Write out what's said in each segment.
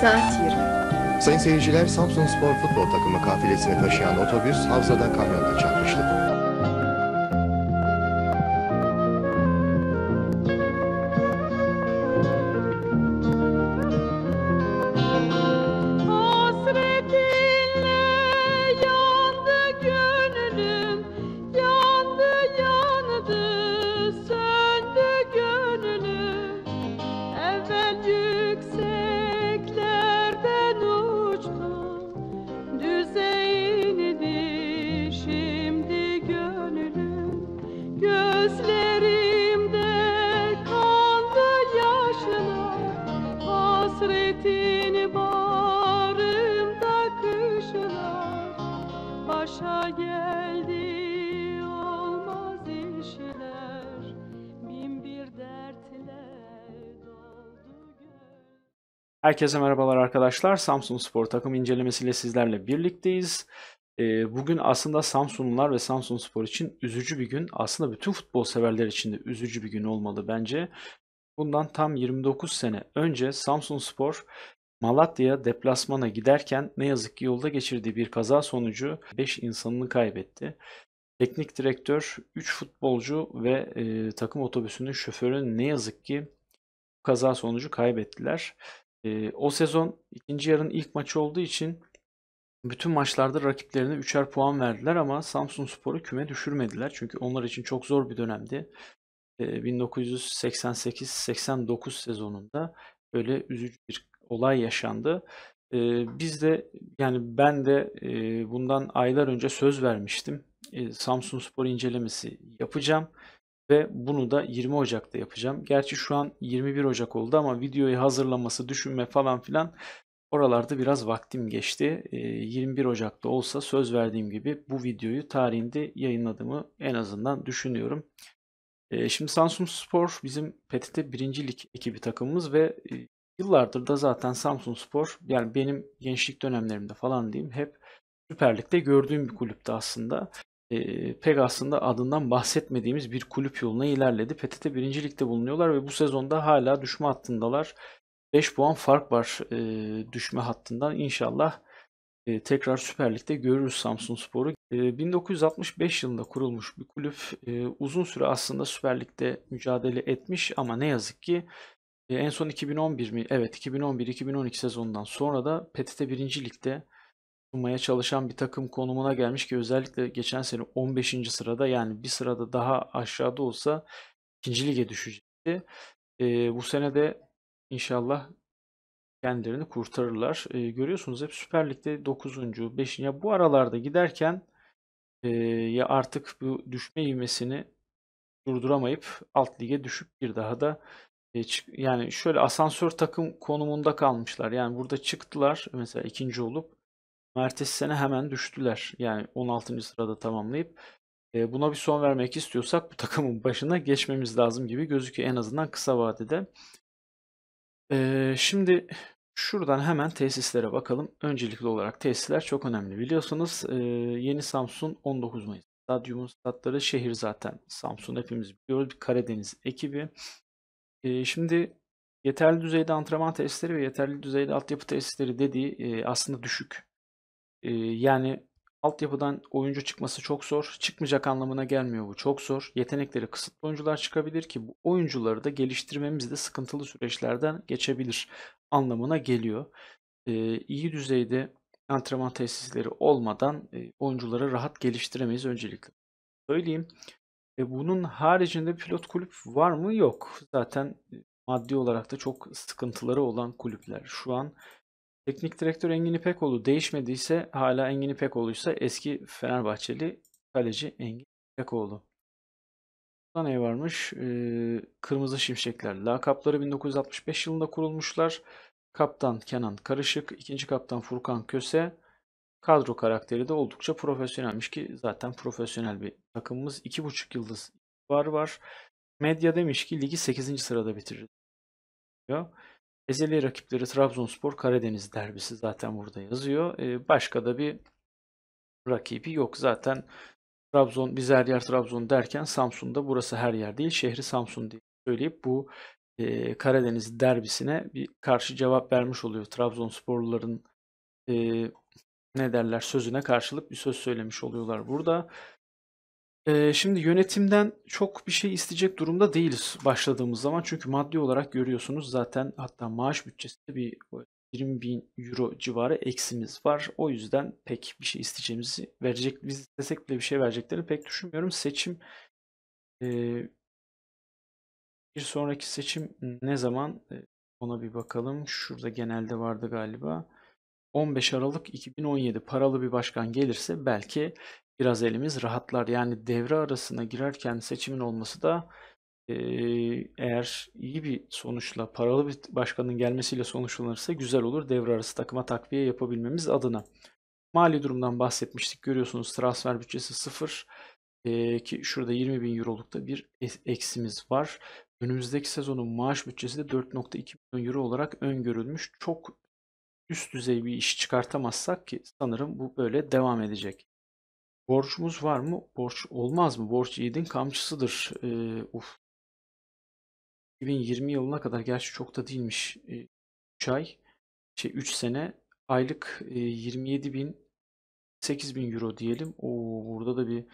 sorte. Sayın seyirciler Samsun Spor futbol takımı kafilesini taşıyan otobüs Havza'da kamyonla çarpmıştı. Herkese merhabalar arkadaşlar. Samsung Spor takım incelemesiyle sizlerle birlikteyiz. Ee, bugün aslında Samsunlular ve Samsung Spor için üzücü bir gün. Aslında bütün futbol severler için de üzücü bir gün olmalı bence. Bundan tam 29 sene önce Samsung Spor Malatya deplasmana giderken ne yazık ki yolda geçirdiği bir kaza sonucu 5 insanını kaybetti. Teknik direktör, 3 futbolcu ve e, takım otobüsünün şoförü ne yazık ki kaza sonucu kaybettiler. E, o sezon ikinci yarın ilk maçı olduğu için bütün maçlarda rakiplerine üçer puan verdiler ama Samsun Spor'u küme düşürmediler. Çünkü onlar için çok zor bir dönemdi. E, 1988-89 sezonunda böyle üzücü bir olay yaşandı. E, biz de yani ben de e, bundan aylar önce söz vermiştim. E, Samsun Spor incelemesi yapacağım. Ve bunu da 20 Ocak'ta yapacağım. Gerçi şu an 21 Ocak oldu ama videoyu hazırlaması, düşünme falan filan oralarda biraz vaktim geçti. 21 ee, Ocak'ta olsa söz verdiğim gibi bu videoyu tarihinde yayınladığımı en azından düşünüyorum. Ee, şimdi Samsung Spor bizim PTT birincilik ekibi takımımız ve e, yıllardır da zaten Samsung Spor yani benim gençlik dönemlerimde falan diyeyim hep Süper Lig'de gördüğüm bir kulüpte aslında e, pek aslında adından bahsetmediğimiz bir kulüp yoluna ilerledi. PTT birincilikte bulunuyorlar ve bu sezonda hala düşme hattındalar. 5 puan fark var e, düşme hattından. İnşallah e, tekrar Süper Lig'de görürüz Samsun Spor'u. E, 1965 yılında kurulmuş bir kulüp. E, uzun süre aslında Süper Lig'de mücadele etmiş ama ne yazık ki e, en son 2011 mi? Evet 2011-2012 sezonundan sonra da PTT birincilikte. Lig'de tutunmaya çalışan bir takım konumuna gelmiş ki özellikle geçen sene 15. sırada yani bir sırada daha aşağıda olsa 2. lige düşecekti. E, bu sene de inşallah kendilerini kurtarırlar. E, görüyorsunuz hep Süper Lig'de 9. 5. Ya bu aralarda giderken e, ya artık bu düşme ivmesini durduramayıp alt lige düşüp bir daha da e, yani şöyle asansör takım konumunda kalmışlar. Yani burada çıktılar mesela ikinci olup Ertesi sene hemen düştüler. Yani 16. sırada tamamlayıp e, buna bir son vermek istiyorsak bu takımın başına geçmemiz lazım gibi gözüküyor en azından kısa vadede. E, şimdi şuradan hemen tesislere bakalım. Öncelikli olarak tesisler çok önemli. Biliyorsunuz e, yeni Samsun 19 Mayıs stadyumun statları şehir zaten. Samsun hepimiz biliyoruz bir Karadeniz ekibi. E, şimdi yeterli düzeyde antrenman tesisleri ve yeterli düzeyde altyapı tesisleri dediği e, aslında düşük ee, yani altyapıdan oyuncu çıkması çok zor. Çıkmayacak anlamına gelmiyor bu. Çok zor. Yetenekleri kısıtlı oyuncular çıkabilir ki bu oyuncuları da geliştirmemiz de sıkıntılı süreçlerden geçebilir anlamına geliyor. Ee, iyi düzeyde antrenman tesisleri olmadan e, oyuncuları rahat geliştiremeyiz öncelikle. Söyleyeyim. E, bunun haricinde pilot kulüp var mı? Yok. Zaten e, maddi olarak da çok sıkıntıları olan kulüpler. Şu an Teknik direktör Engin İpekoğlu değişmediyse hala Engin İpekoğlu'ysa eski Fenerbahçeli kaleci Engin İpekoğlu. Burada ne varmış? Ee, Kırmızı Şimşekler. Lakapları 1965 yılında kurulmuşlar. Kaptan Kenan Karışık, ikinci kaptan Furkan Köse. Kadro karakteri de oldukça profesyonelmiş ki zaten profesyonel bir takımımız. 2,5 yıldız var var. Medya demiş ki ligi 8. sırada bitirir. Ezeli rakipleri Trabzonspor Karadeniz derbisi zaten burada yazıyor. Ee, başka da bir rakibi yok. Zaten Trabzon biz her yer Trabzon derken Samsun'da burası her yer değil. Şehri Samsun diye söyleyip bu e, Karadeniz derbisine bir karşı cevap vermiş oluyor. Trabzonsporluların e, ne derler sözüne karşılık bir söz söylemiş oluyorlar burada. Eee, şimdi yönetimden çok bir şey isteyecek durumda değiliz başladığımız zaman. Çünkü maddi olarak görüyorsunuz zaten hatta maaş bütçesinde bir 20 bin euro civarı eksimiz var. O yüzden pek bir şey isteyeceğimizi verecek, biz istesek bile bir şey vereceklerini pek düşünmüyorum. Seçim eee, bir sonraki seçim ne zaman? Ona bir bakalım. Şurada genelde vardı galiba. 15 Aralık 2017 paralı bir başkan gelirse belki biraz elimiz rahatlar. Yani devre arasına girerken seçimin olması da eğer iyi bir sonuçla paralı bir başkanın gelmesiyle sonuçlanırsa güzel olur. Devre arası takıma takviye yapabilmemiz adına. Mali durumdan bahsetmiştik. Görüyorsunuz transfer bütçesi sıfır. E, ki şurada 20 bin eurolukta bir eksimiz var. Önümüzdeki sezonun maaş bütçesi de 4.2 milyon euro olarak öngörülmüş. Çok üst düzey bir iş çıkartamazsak ki sanırım bu böyle devam edecek. Borçumuz var mı? Borç olmaz mı? Borç yiğidin kamçısıdır. Ee, uf. 2020 yılına kadar gerçi çok da değilmiş. Ee, 3 ay, şey 3 sene aylık e, 27 bin 8 bin euro diyelim. O, burada da bir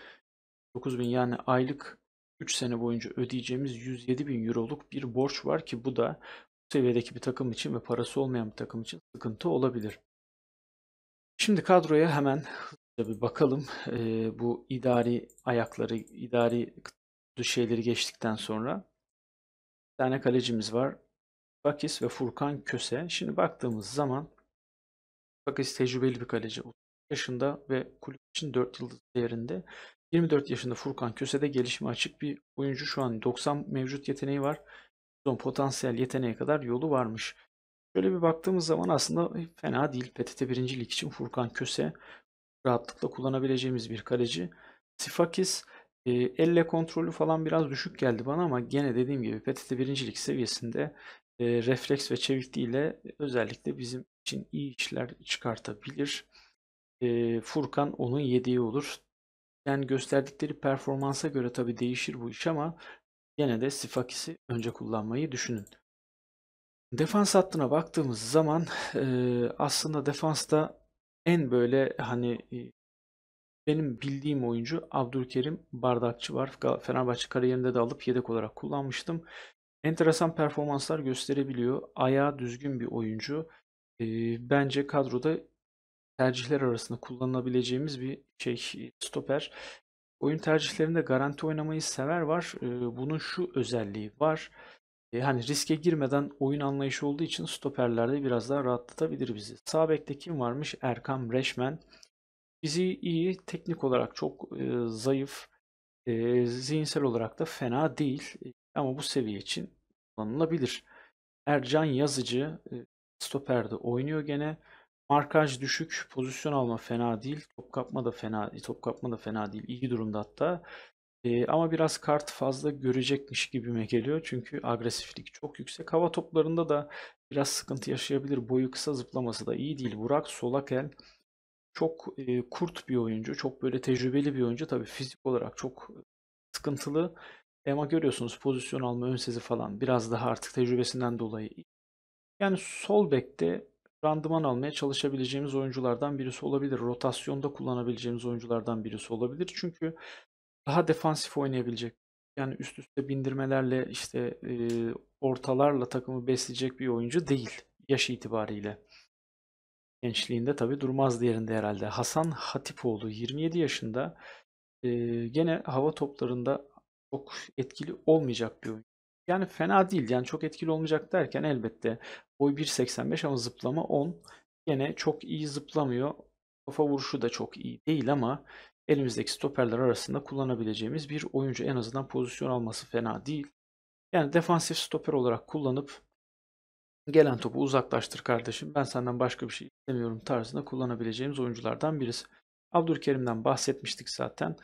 9 bin yani aylık 3 sene boyunca ödeyeceğimiz 107 bin euroluk bir borç var ki bu da bu seviyedeki bir takım için ve parası olmayan bir takım için sıkıntı olabilir. Şimdi kadroya hemen bir bakalım e, bu idari ayakları, idari şeyleri geçtikten sonra bir tane kalecimiz var. Bakis ve Furkan Köse. Şimdi baktığımız zaman Bakis tecrübeli bir kaleci. 30 yaşında ve kulüp için 4 yıldız değerinde. 24 yaşında Furkan Köse de gelişime açık bir oyuncu. Şu an 90 mevcut yeteneği var. 110 potansiyel yeteneğe kadar yolu varmış. Şöyle bir baktığımız zaman aslında fena değil. PTT 1. Lig için Furkan Köse rahatlıkla kullanabileceğimiz bir kaleci. Sifakis e, elle kontrolü falan biraz düşük geldi bana ama gene dediğim gibi PTT birincilik seviyesinde e, refleks ve çevikliğiyle özellikle bizim için iyi işler çıkartabilir. E, Furkan onun yediği olur. Yani gösterdikleri performansa göre tabi değişir bu iş ama gene de Sifakis'i önce kullanmayı düşünün. Defans hattına baktığımız zaman e, aslında defansta en böyle hani e, benim bildiğim oyuncu Abdülkerim Bardakçı var. Fenerbahçe kariyerinde de alıp yedek olarak kullanmıştım. Enteresan performanslar gösterebiliyor. Ayağı düzgün bir oyuncu. E, bence kadroda tercihler arasında kullanılabileceğimiz bir şey e, stoper. Oyun tercihlerinde garanti oynamayı sever var. bunun şu özelliği var. E, hani riske girmeden oyun anlayışı olduğu için stoperlerde biraz daha rahatlatabilir bizi. Sağ bekte kim varmış? Erkan Reşmen. Bizi iyi, teknik olarak çok e, zayıf, e, zihinsel olarak da fena değil. E, ama bu seviye için kullanılabilir. Ercan Yazıcı e, stoperde oynuyor gene. Markaj düşük, pozisyon alma fena değil, top kapma da fena, top kapma da fena değil. İyi durumda hatta. Ee, ama biraz kart fazla görecekmiş gibime geliyor. Çünkü agresiflik çok yüksek. Hava toplarında da biraz sıkıntı yaşayabilir. Boyu kısa zıplaması da iyi değil. Burak Solakel çok e, kurt bir oyuncu. Çok böyle tecrübeli bir oyuncu. Tabii fizik olarak çok sıkıntılı. Ama görüyorsunuz pozisyon alma ön sezi falan biraz daha artık tecrübesinden dolayı. Yani sol bekte randıman almaya çalışabileceğimiz oyunculardan birisi olabilir. Rotasyonda kullanabileceğimiz oyunculardan birisi olabilir. Çünkü daha defansif oynayabilecek. Yani üst üste bindirmelerle işte e, ortalarla takımı besleyecek bir oyuncu değil yaş itibariyle. Gençliğinde tabi durmaz diğerinde herhalde. Hasan Hatipoğlu 27 yaşında e, gene hava toplarında çok etkili olmayacak bir oyuncu. Yani fena değil. Yani çok etkili olmayacak derken elbette boy 1.85 ama zıplama 10. Gene çok iyi zıplamıyor. Kafa vuruşu da çok iyi değil ama elimizdeki stoperler arasında kullanabileceğimiz bir oyuncu. En azından pozisyon alması fena değil. Yani defansif stoper olarak kullanıp gelen topu uzaklaştır kardeşim ben senden başka bir şey istemiyorum tarzında kullanabileceğimiz oyunculardan birisi. Abdülkerim'den bahsetmiştik zaten.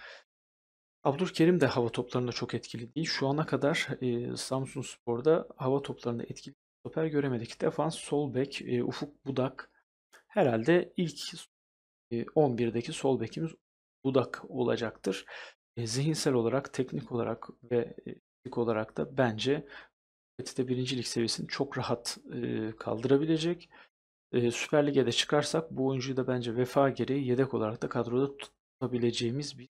Abdülkerim de hava toplarında çok etkili değil. Şu ana kadar e, Samsun Spor'da hava toplarında etkili stoper göremedik. Defans, sol bek, e, Ufuk Budak herhalde ilk e, 11'deki sol bekimiz budak olacaktır. E, zihinsel olarak, teknik olarak ve e, fizik olarak da bence de birincilik seviyesini çok rahat e, kaldırabilecek. E, Süper Lig'e de çıkarsak bu oyuncuyu da bence vefa gereği yedek olarak da kadroda tutabileceğimiz bir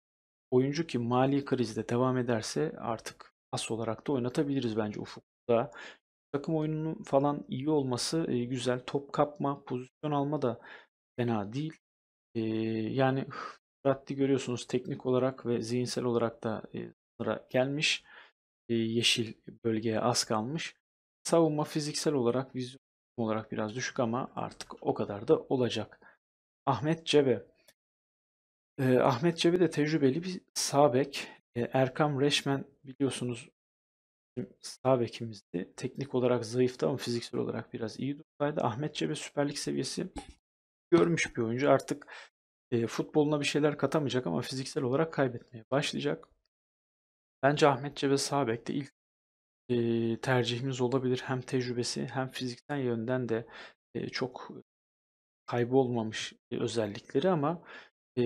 oyuncu ki mali krizde devam ederse artık as olarak da oynatabiliriz bence ufukta. Takım oyununun falan iyi olması e, güzel. Top kapma, pozisyon alma da fena değil. E, yani Ratti görüyorsunuz teknik olarak ve zihinsel olarak da e, sınıra gelmiş. E, yeşil bölgeye az kalmış. Savunma fiziksel olarak, vizyon olarak biraz düşük ama artık o kadar da olacak. Ahmet Cebe. E, Ahmet Cebe de tecrübeli bir sabek. E, Erkam Reşmen biliyorsunuz sabekimizdi. Teknik olarak zayıftı ama fiziksel olarak biraz iyi durumdaydı. Ahmet Cebe süperlik seviyesi görmüş bir oyuncu. Artık e, futboluna bir şeyler katamayacak ama fiziksel olarak kaybetmeye başlayacak. Bence Ahmetçe ve sağ de ilk e, tercihimiz olabilir. Hem tecrübesi hem fiziksel yönden de e, çok kaybolmamış özellikleri ama e,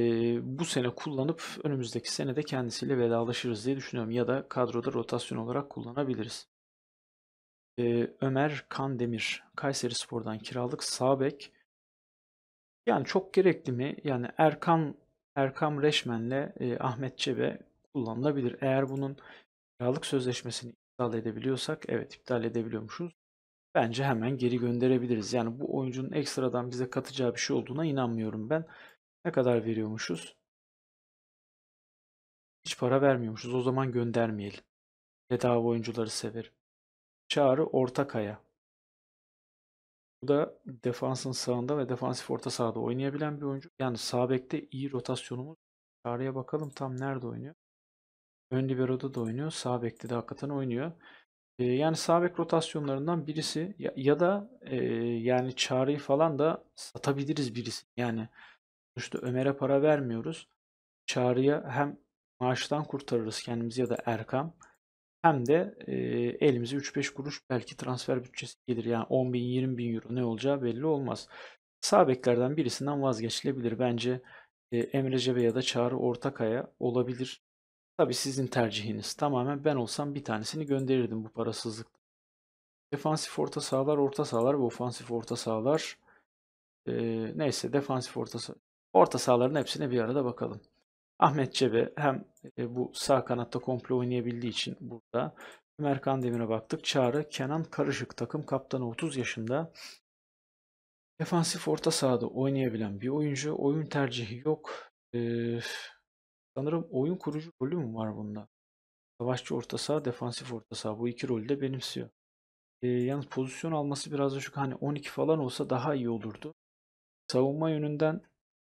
bu sene kullanıp önümüzdeki sene de kendisiyle vedalaşırız diye düşünüyorum. Ya da kadroda rotasyon olarak kullanabiliriz. E, Ömer Kandemir, Kayseri Spor'dan kiralık sağ bek. Yani çok gerekli mi? Yani Erkan, Erkam Reşmen'le e, Ahmet Çebe kullanılabilir. Eğer bunun kiralık sözleşmesini iptal edebiliyorsak evet iptal edebiliyormuşuz. Bence hemen geri gönderebiliriz. Yani bu oyuncunun ekstradan bize katacağı bir şey olduğuna inanmıyorum ben. Ne kadar veriyormuşuz? Hiç para vermiyormuşuz. O zaman göndermeyelim. Bedava oyuncuları severim. Çağrı Ortakaya. Bu da defansın sağında ve defansif orta sahada oynayabilen bir oyuncu. Yani sağ bekte iyi rotasyonumuz. Çağrı'ya bakalım tam nerede oynuyor. Ön libero'da da oynuyor. Sağ bekte de hakikaten oynuyor. Ee, yani sağ bek rotasyonlarından birisi ya, ya da e, yani Çağrı'yı falan da satabiliriz birisi. Yani sonuçta Ömer'e para vermiyoruz. Çağrı'ya hem maaştan kurtarırız kendimizi ya da Erkam hem de e, elimize 3-5 kuruş belki transfer bütçesi gelir. Yani 10 bin 20 bin euro ne olacağı belli olmaz. Sağ beklerden birisinden vazgeçilebilir. Bence e, Emre Cebe ya da Çağrı Ortakaya olabilir. Tabi sizin tercihiniz. Tamamen ben olsam bir tanesini gönderirdim bu parasızlıkta. Defansif orta sahalar, orta sahalar ve ofansif orta sahalar. E, neyse defansif orta sahalar. Orta sahaların hepsine bir arada bakalım. Ahmet Çebe hem e, bu sağ kanatta komple oynayabildiği için burada. Ömer Kandemir'e baktık. Çağrı Kenan Karışık takım kaptanı 30 yaşında. Defansif orta sahada oynayabilen bir oyuncu. Oyun tercihi yok. Ee, sanırım oyun kurucu rolü mü var bunda? Savaşçı orta saha, defansif orta saha. Bu iki rolü de benimsiyor. Ee, yalnız pozisyon alması biraz da şu Hani 12 falan olsa daha iyi olurdu. Savunma yönünden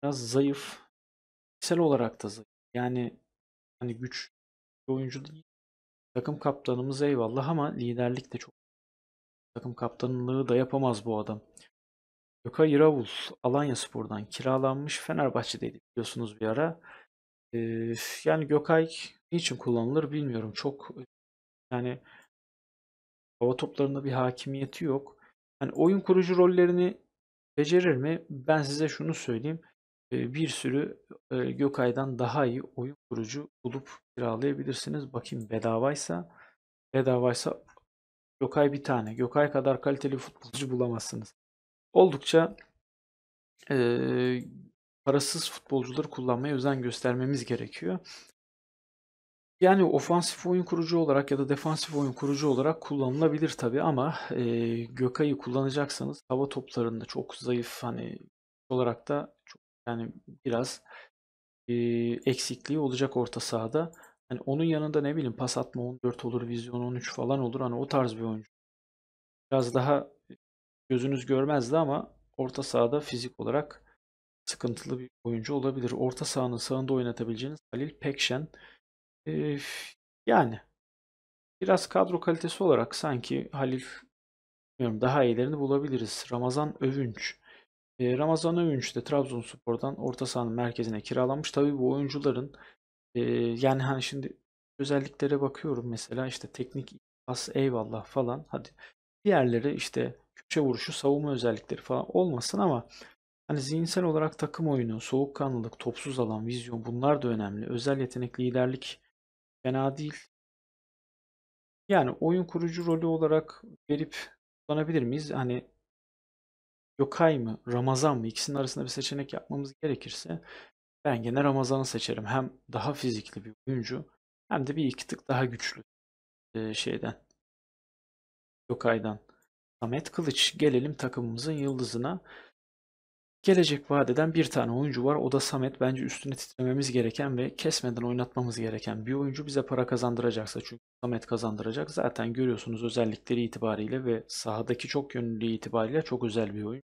biraz zayıf fiziksel olarak da zayıf. Yani hani güç bir oyuncu değil. Takım kaptanımız eyvallah ama liderlik de çok takım kaptanlığı da yapamaz bu adam. Gökay Iravul Alanya Spor'dan kiralanmış Fenerbahçe'deydi biliyorsunuz bir ara. Ee, yani Gökay niçin kullanılır bilmiyorum. Çok e, yani hava toplarında bir hakimiyeti yok. Yani oyun kurucu rollerini becerir mi? Ben size şunu söyleyeyim bir sürü Gökay'dan daha iyi oyun kurucu bulup kiralayabilirsiniz. Bakayım bedavaysa bedavaysa Gökay bir tane. Gökay kadar kaliteli futbolcu bulamazsınız. Oldukça e, parasız futbolcuları kullanmaya özen göstermemiz gerekiyor. Yani ofansif oyun kurucu olarak ya da defansif oyun kurucu olarak kullanılabilir tabi ama e, Gökay'ı kullanacaksanız hava toplarında çok zayıf hani olarak da yani biraz e, eksikliği olacak orta sahada. Hani onun yanında ne bileyim pas atma 14 olur, vizyon 13 falan olur. Hani o tarz bir oyuncu. Biraz daha gözünüz görmezdi ama orta sahada fizik olarak sıkıntılı bir oyuncu olabilir. Orta sahanın sağında oynatabileceğiniz Halil Pekşen ee, yani biraz kadro kalitesi olarak sanki Halil daha iyilerini bulabiliriz. Ramazan Övünç ee, Ramazan Övünç de Trabzonspor'dan orta sahanın merkezine kiralanmış. Tabii bu oyuncuların e, yani hani şimdi özelliklere bakıyorum mesela işte teknik pas eyvallah falan hadi diğerleri işte köşe vuruşu savunma özellikleri falan olmasın ama hani zihinsel olarak takım oyunu, soğukkanlılık, topsuz alan, vizyon bunlar da önemli. Özel yetenek, liderlik fena değil. Yani oyun kurucu rolü olarak verip kullanabilir miyiz? Hani Yok ay mı, Ramazan mı ikisinin arasında bir seçenek yapmamız gerekirse ben gene Ramazan'ı seçerim. Hem daha fizikli bir oyuncu hem de bir iki tık daha güçlü şeyden yok aydan Samet Kılıç gelelim takımımızın yıldızına. Gelecek vadeden bir tane oyuncu var. O da Samet. Bence üstüne titrememiz gereken ve kesmeden oynatmamız gereken bir oyuncu bize para kazandıracaksa. Çünkü Samet kazandıracak. Zaten görüyorsunuz özellikleri itibariyle ve sahadaki çok yönlülüğü itibariyle çok özel bir oyun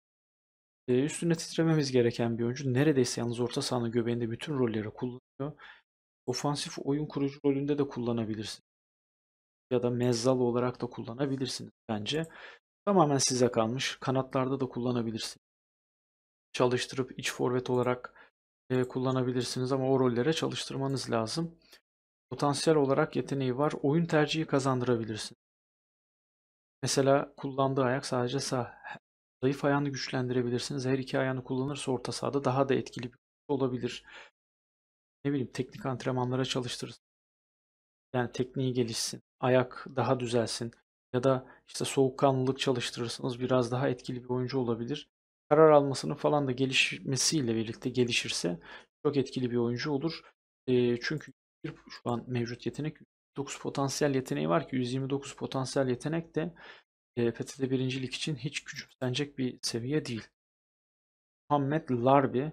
e, ee, üstüne titrememiz gereken bir oyuncu. Neredeyse yalnız orta sahanın göbeğinde bütün rolleri kullanıyor. Ofansif oyun kurucu rolünde de kullanabilirsiniz. Ya da mezzalı olarak da kullanabilirsiniz bence. Tamamen size kalmış. Kanatlarda da kullanabilirsiniz. Çalıştırıp iç forvet olarak e, kullanabilirsiniz ama o rollere çalıştırmanız lazım. Potansiyel olarak yeteneği var. Oyun tercihi kazandırabilirsiniz. Mesela kullandığı ayak sadece sağ. Zayıf ayağını güçlendirebilirsiniz. Her iki ayağını kullanırsa orta sahada daha da etkili bir olabilir. Ne bileyim teknik antrenmanlara çalıştırırsın. Yani tekniği gelişsin. Ayak daha düzelsin. Ya da işte soğukkanlılık çalıştırırsınız. Biraz daha etkili bir oyuncu olabilir. Karar almasının falan da gelişmesiyle birlikte gelişirse çok etkili bir oyuncu olur. E, çünkü şu an mevcut yetenek 9 potansiyel yeteneği var ki 129 potansiyel yetenek de LPT'de birincilik için hiç küçümsenecek bir seviye değil. Muhammed Larbi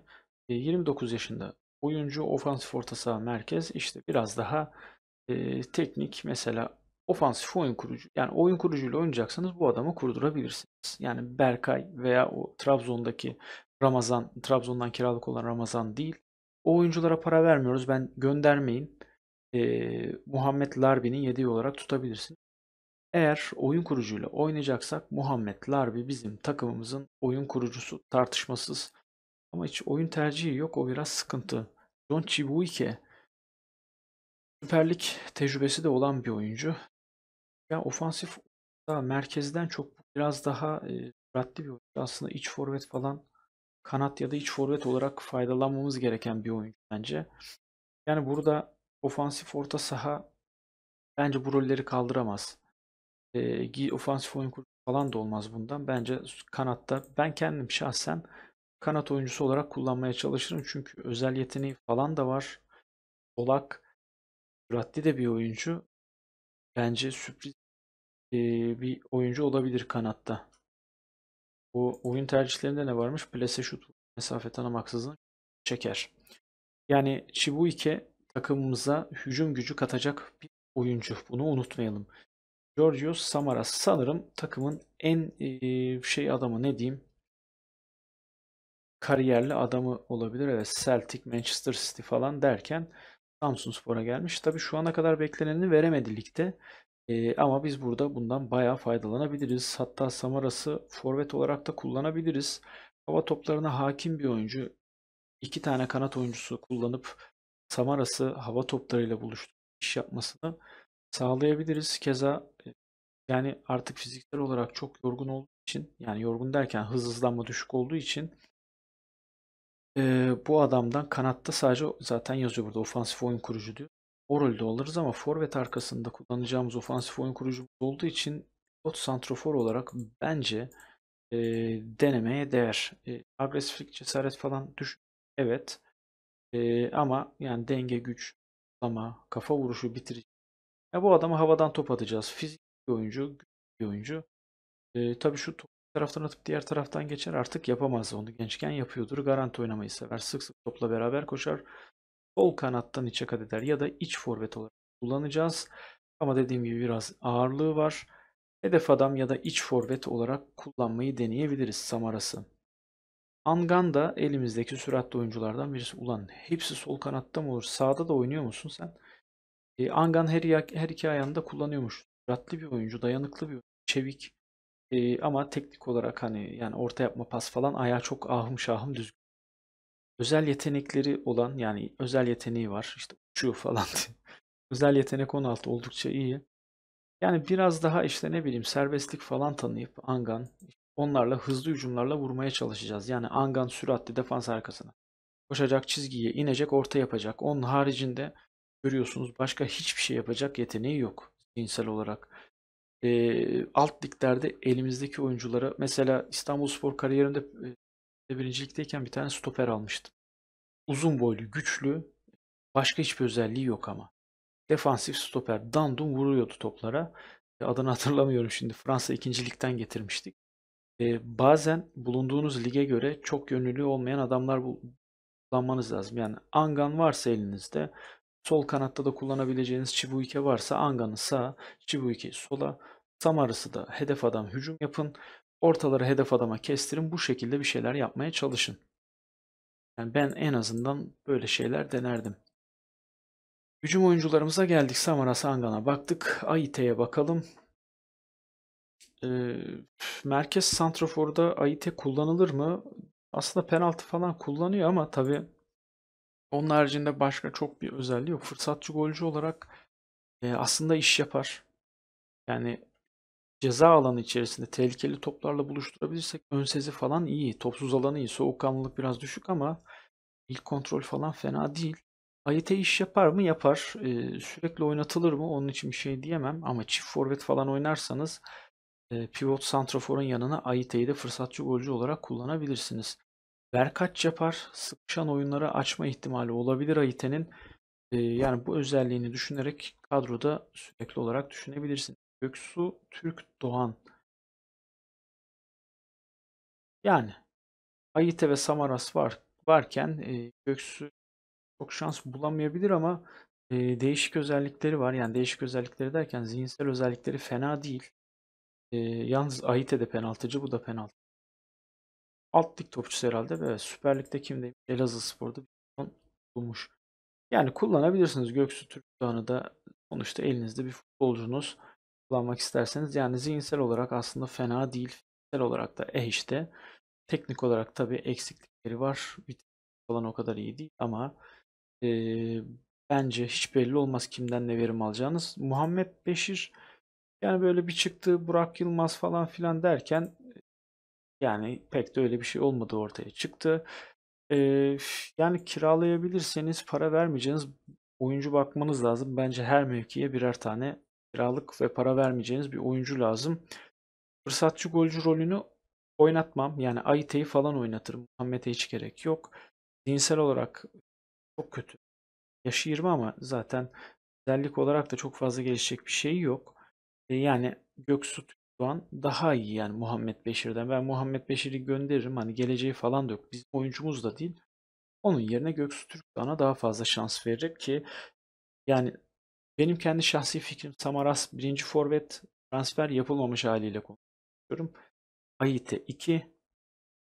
29 e, yaşında oyuncu ofansif orta saha merkez işte biraz daha e, teknik mesela ofansif oyun kurucu yani oyun kurucuyla oynayacaksanız bu adamı kurdurabilirsiniz. Yani Berkay veya o Trabzon'daki Ramazan Trabzon'dan kiralık olan Ramazan değil. O oyunculara para vermiyoruz ben göndermeyin. E, Muhammed Larbi'nin yediği olarak tutabilirsin. Eğer oyun kurucuyla oynayacaksak Muhammed Larbi bizim takımımızın oyun kurucusu tartışmasız. Ama hiç oyun tercihi yok o biraz sıkıntı. John Chibuike süperlik tecrübesi de olan bir oyuncu. Ya ofansif daha merkezden çok biraz daha e, bir oyuncu. Aslında iç forvet falan kanat ya da iç forvet olarak faydalanmamız gereken bir oyuncu bence. Yani burada ofansif orta saha bence bu rolleri kaldıramaz e, ofansif oyun kurucu falan da olmaz bundan. Bence kanatta ben kendim şahsen kanat oyuncusu olarak kullanmaya çalışırım. Çünkü özel yeteneği falan da var. Solak süratli de bir oyuncu. Bence sürpriz e, bir oyuncu olabilir kanatta. Bu oyun tercihlerinde ne varmış? Plase şut mesafe tanımaksızın çeker. Yani Chibuike takımımıza hücum gücü katacak bir oyuncu. Bunu unutmayalım. Georgios Samaras sanırım takımın en şey adamı ne diyeyim kariyerli adamı olabilir. Evet Celtic, Manchester City falan derken Samsun Spor'a gelmiş. Tabi şu ana kadar bekleneni veremedi ligde. E, ama biz burada bundan bayağı faydalanabiliriz. Hatta Samaras'ı forvet olarak da kullanabiliriz. Hava toplarına hakim bir oyuncu. iki tane kanat oyuncusu kullanıp Samaras'ı hava toplarıyla buluşturup iş yapmasını sağlayabiliriz. Keza e, yani artık fiziksel olarak çok yorgun olduğu için yani yorgun derken hız hızlanma düşük olduğu için e, bu adamdan kanatta sadece zaten yazıyor burada ofansif oyun kurucu diyor. O rolde alırız ama forvet arkasında kullanacağımız ofansif oyun kurucu olduğu için pivot santrofor olarak bence e, denemeye değer. E, agresiflik, cesaret falan düş Evet. E, ama yani denge, güç, ama kafa vuruşu, bitirici ya bu adamı havadan top atacağız. Fizik bir oyuncu, bir oyuncu. E, tabii şu top taraftan atıp diğer taraftan geçer artık yapamaz. Onu gençken yapıyordur. Garanti oynamayı sever. Sık sık topla beraber koşar. Sol kanattan içe kat eder ya da iç forvet olarak kullanacağız. Ama dediğim gibi biraz ağırlığı var. Hedef adam ya da iç forvet olarak kullanmayı deneyebiliriz Samaras'ı. Angan da elimizdeki süratli oyunculardan birisi. Ulan hepsi sol kanatta mı olur? Sağda da oynuyor musun sen? E, Angan her, her iki ayağında kullanıyormuş. Ratlı bir oyuncu, dayanıklı bir oyuncu, çevik. E, ama teknik olarak hani yani orta yapma pas falan ayağı çok ahım şahım düzgün. Özel yetenekleri olan yani özel yeteneği var. işte uçuyor falan özel yetenek 16 oldukça iyi. Yani biraz daha işte ne bileyim serbestlik falan tanıyıp Angan onlarla hızlı hücumlarla vurmaya çalışacağız. Yani Angan süratli defans arkasına. Koşacak çizgiye inecek orta yapacak. Onun haricinde Görüyorsunuz başka hiçbir şey yapacak yeteneği yok zihinsel olarak. E, alt liglerde elimizdeki oyunculara mesela İstanbul Spor kariyerinde e, birincilikteyken bir tane stoper almıştım. Uzun boylu, güçlü, başka hiçbir özelliği yok ama. Defansif stoper dandum vuruyordu toplara. E, adını hatırlamıyorum şimdi. Fransa ikincilikten getirmiştik. E, bazen bulunduğunuz lige göre çok yönlülüğü olmayan adamlar bu kullanmanız lazım. Yani angan varsa elinizde Sol kanatta da kullanabileceğiniz Chibuike varsa Anga'nı sağa, Chibuike'yi sola. Samarası da hedef adam hücum yapın. Ortaları hedef adama kestirin. Bu şekilde bir şeyler yapmaya çalışın. Yani ben en azından böyle şeyler denerdim. Hücum oyuncularımıza geldik. Samarası Angan'a baktık. Aite'ye bakalım. Ee, merkez Santrafor'da Aite kullanılır mı? Aslında penaltı falan kullanıyor ama tabii onun haricinde başka çok bir özelliği yok. Fırsatçı golcü olarak e, aslında iş yapar. Yani ceza alanı içerisinde tehlikeli toplarla buluşturabilirsek ön sezi falan iyi. Topsuz alanı iyi. Soğukkanlılık biraz düşük ama ilk kontrol falan fena değil. Ayete iş yapar mı? Yapar. Ee, sürekli oynatılır mı? Onun için bir şey diyemem. Ama çift forvet falan oynarsanız e, pivot santraforun yanına Ayite'yi de fırsatçı golcü olarak kullanabilirsiniz. Ver kaç yapar, sıkışan oyunları açma ihtimali olabilir Ayten'in ee, yani bu özelliğini düşünerek kadroda sürekli olarak düşünebilirsin. Göksu Türk Doğan. Yani Aite ve Samaras var varken e, Göksu çok şans bulamayabilir ama e, değişik özellikleri var. Yani değişik özellikleri derken zihinsel özellikleri fena değil. E, yalnız Aite de penaltıcı, bu da penaltı alt lig topçusu herhalde ve Süper Lig'de kimde? Elazığ Spor'da bulmuş. Yani kullanabilirsiniz Göksu Türk Dağı'nı da sonuçta elinizde bir futbolcunuz kullanmak isterseniz yani zihinsel olarak aslında fena değil. Fiziksel olarak da eh işte. Teknik olarak tabii eksiklikleri var. Bitir falan o kadar iyi değil ama e, bence hiç belli olmaz kimden ne verim alacağınız. Muhammed Beşir yani böyle bir çıktı Burak Yılmaz falan filan derken yani pek de öyle bir şey olmadı ortaya çıktı. Ee, yani kiralayabilirseniz para vermeyeceğiniz oyuncu bakmanız lazım. Bence her mevkiye birer tane kiralık ve para vermeyeceğiniz bir oyuncu lazım. Fırsatçı golcü rolünü oynatmam. Yani Ayte'yi falan oynatırım. Muhammed'e hiç gerek yok. Dinsel olarak çok kötü. Yaşı 20 ama zaten özellik olarak da çok fazla gelişecek bir şey yok. E, yani Göksu Doğan daha iyi yani Muhammed Beşir'den. Ben Muhammed Beşir'i gönderirim. Hani geleceği falan da yok. Bizim oyuncumuz da değil. Onun yerine Göksu Türkkan'a daha fazla şans verecek ki yani benim kendi şahsi fikrim Samaras birinci forvet transfer yapılmamış haliyle konuşuyorum. Ayite 2,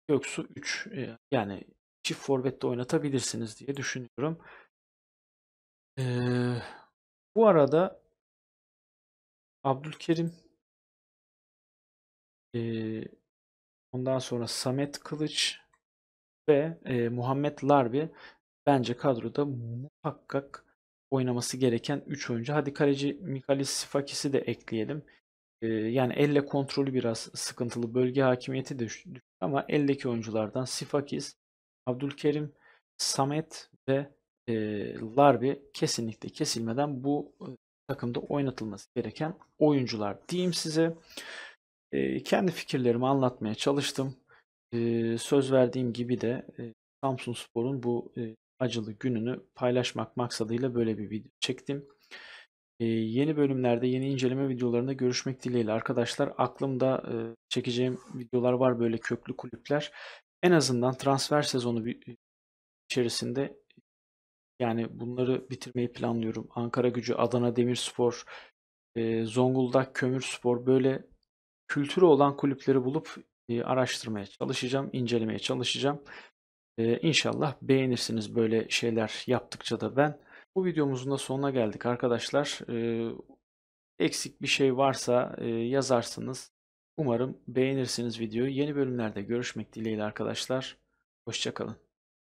Göksu 3. Ee, yani çift forvette oynatabilirsiniz diye düşünüyorum. Ee, bu arada Abdülkerim ee, ondan sonra Samet Kılıç ve e, Muhammed Larbi bence kadroda muhakkak oynaması gereken 3 oyuncu. Hadi kaleci Mikalis Sifakis'i de ekleyelim. Ee, yani elle kontrolü biraz sıkıntılı. Bölge hakimiyeti de düştü ama eldeki oyunculardan Sifakis, Abdülkerim, Samet ve e, Larbi kesinlikle kesilmeden bu takımda oynatılması gereken oyuncular diyeyim size. E, kendi fikirlerimi anlatmaya çalıştım. E, söz verdiğim gibi de e, Samsun Spor'un bu e, acılı gününü paylaşmak maksadıyla böyle bir video çektim. E, yeni bölümlerde yeni inceleme videolarında görüşmek dileğiyle arkadaşlar. Aklımda e, çekeceğim videolar var böyle köklü kulüpler. En azından transfer sezonu bir, içerisinde yani bunları bitirmeyi planlıyorum. Ankara Gücü, Adana Demirspor, e, Zonguldak Kömürspor böyle kültürü olan kulüpleri bulup e, araştırmaya çalışacağım, incelemeye çalışacağım. E, inşallah beğenirsiniz böyle şeyler yaptıkça da ben. Bu videomuzun da sonuna geldik arkadaşlar. E, eksik bir şey varsa e, yazarsınız. Umarım beğenirsiniz videoyu. Yeni bölümlerde görüşmek dileğiyle arkadaşlar. Hoşçakalın.